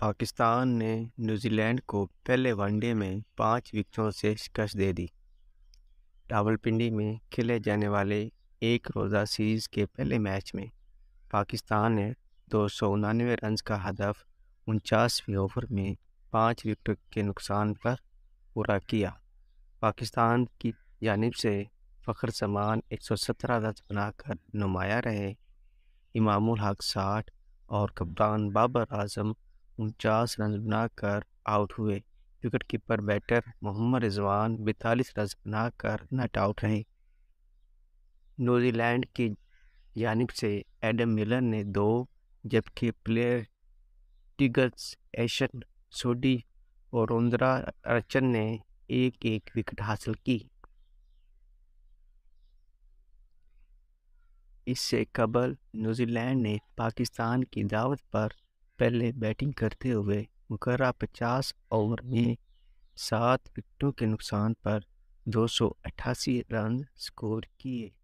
पाकिस्तान ने न्यूजीलैंड को पहले वनडे में पाँच विकेटों से शिकस्त दे दी रावलपिंडी में खेले जाने वाले एक रोज़ा सीरीज़ के पहले मैच में पाकिस्तान ने दो सौ उनानवे रन का हदफ उनचासवें ओवर में पाँच विकेट के नुकसान पर पूरा किया पाकिस्तान की जानब से फ़ख्र समान एक सौ सत्रह रन बनाकर नुमाया रहे इमामुल हक साठ और कप्तान बाबर आजम उनचास रन बनाकर आउट हुए wicket keeper batter Mohammad Rizwan बैतालीस रन बनाकर नट आउट रहे न्यूजीलैंड की जानब से एडम मिलर ने दो जबकि प्लेयर टिगर्स एशन सोडी और रोंद्रा रचन ने एक एक विकेट हासिल की इससे कबल न्यूजीलैंड ने पाकिस्तान की दावत पर पहले बैटिंग करते हुए मुकर्रा पचास ओवर में सात विकटों के नुकसान पर दो रन स्कोर किए